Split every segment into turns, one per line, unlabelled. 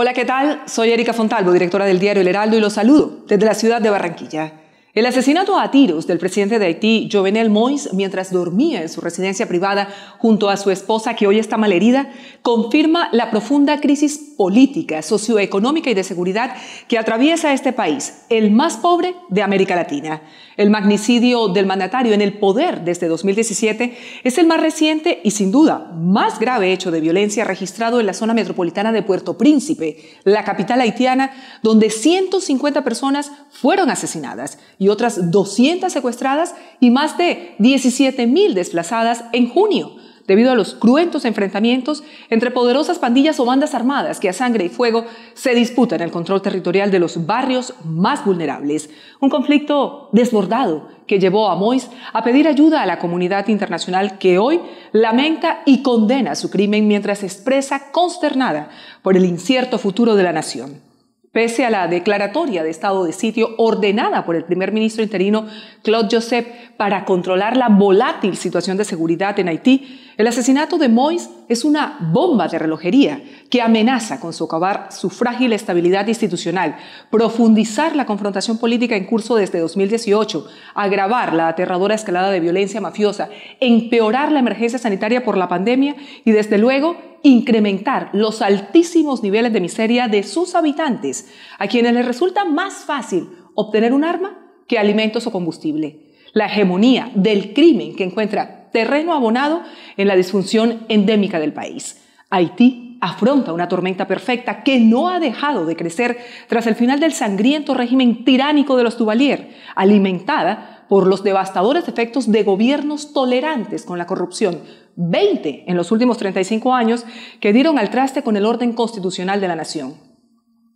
Hola, ¿qué tal? Soy Erika Fontalvo, directora del diario El Heraldo, y los saludo desde la ciudad de Barranquilla. El asesinato a tiros del presidente de Haití, Jovenel mois mientras dormía en su residencia privada junto a su esposa, que hoy está malherida, confirma la profunda crisis política, socioeconómica y de seguridad que atraviesa este país, el más pobre de América Latina. El magnicidio del mandatario en el poder desde 2017 es el más reciente y sin duda más grave hecho de violencia registrado en la zona metropolitana de Puerto Príncipe, la capital haitiana, donde 150 personas fueron asesinadas y otras 200 secuestradas y más de 17.000 desplazadas en junio debido a los cruentos enfrentamientos entre poderosas pandillas o bandas armadas que a sangre y fuego se disputan el control territorial de los barrios más vulnerables. Un conflicto desbordado que llevó a Mois a pedir ayuda a la comunidad internacional que hoy lamenta y condena su crimen mientras expresa consternada por el incierto futuro de la nación. Pese a la declaratoria de estado de sitio ordenada por el primer ministro interino Claude Joseph para controlar la volátil situación de seguridad en Haití, el asesinato de Moïse es una bomba de relojería que amenaza con socavar su frágil estabilidad institucional, profundizar la confrontación política en curso desde 2018, agravar la aterradora escalada de violencia mafiosa, empeorar la emergencia sanitaria por la pandemia y, desde luego, incrementar los altísimos niveles de miseria de sus habitantes, a quienes les resulta más fácil obtener un arma que alimentos o combustible. La hegemonía del crimen que encuentra terreno abonado en la disfunción endémica del país. Haití afronta una tormenta perfecta que no ha dejado de crecer tras el final del sangriento régimen tiránico de los Duvalier, alimentada por los devastadores efectos de gobiernos tolerantes con la corrupción, 20 en los últimos 35 años, que dieron al traste con el orden constitucional de la nación.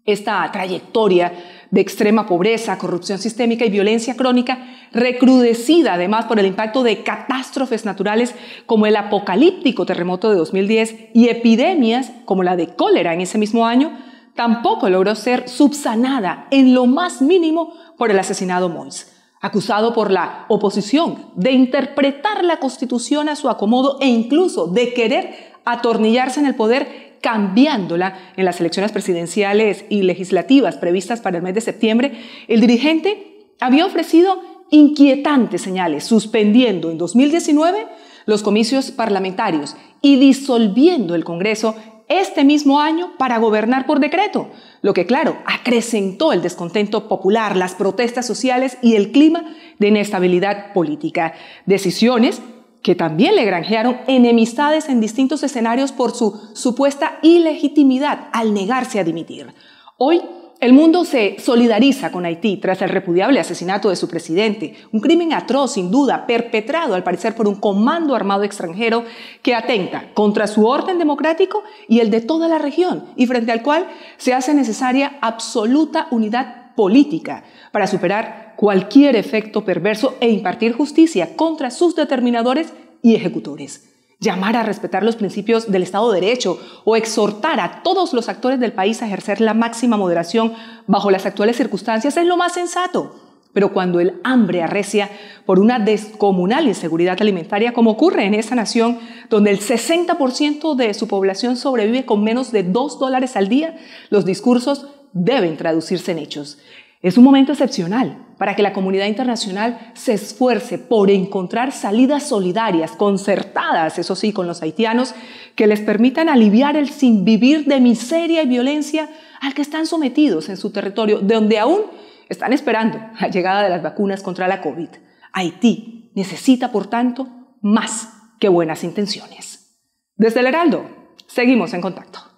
Esta trayectoria de extrema pobreza, corrupción sistémica y violencia crónica, recrudecida además por el impacto de catástrofes naturales como el apocalíptico terremoto de 2010 y epidemias como la de cólera en ese mismo año, tampoco logró ser subsanada en lo más mínimo por el asesinado Mons, acusado por la oposición de interpretar la Constitución a su acomodo e incluso de querer atornillarse en el poder cambiándola en las elecciones presidenciales y legislativas previstas para el mes de septiembre, el dirigente había ofrecido inquietantes señales, suspendiendo en 2019 los comicios parlamentarios y disolviendo el Congreso este mismo año para gobernar por decreto, lo que claro acrecentó el descontento popular, las protestas sociales y el clima de inestabilidad política. Decisiones que también le granjearon enemistades en distintos escenarios por su supuesta ilegitimidad al negarse a dimitir. Hoy, el mundo se solidariza con Haití tras el repudiable asesinato de su presidente, un crimen atroz sin duda, perpetrado al parecer por un comando armado extranjero que atenta contra su orden democrático y el de toda la región, y frente al cual se hace necesaria absoluta unidad política para superar cualquier efecto perverso e impartir justicia contra sus determinadores y ejecutores. Llamar a respetar los principios del Estado de Derecho o exhortar a todos los actores del país a ejercer la máxima moderación bajo las actuales circunstancias es lo más sensato. Pero cuando el hambre arrecia por una descomunal inseguridad alimentaria, como ocurre en esa nación, donde el 60% de su población sobrevive con menos de 2 dólares al día, los discursos deben traducirse en hechos. Es un momento excepcional para que la comunidad internacional se esfuerce por encontrar salidas solidarias, concertadas, eso sí, con los haitianos, que les permitan aliviar el sinvivir de miseria y violencia al que están sometidos en su territorio, de donde aún están esperando la llegada de las vacunas contra la COVID. Haití necesita, por tanto, más que buenas intenciones. Desde el Heraldo, seguimos en contacto.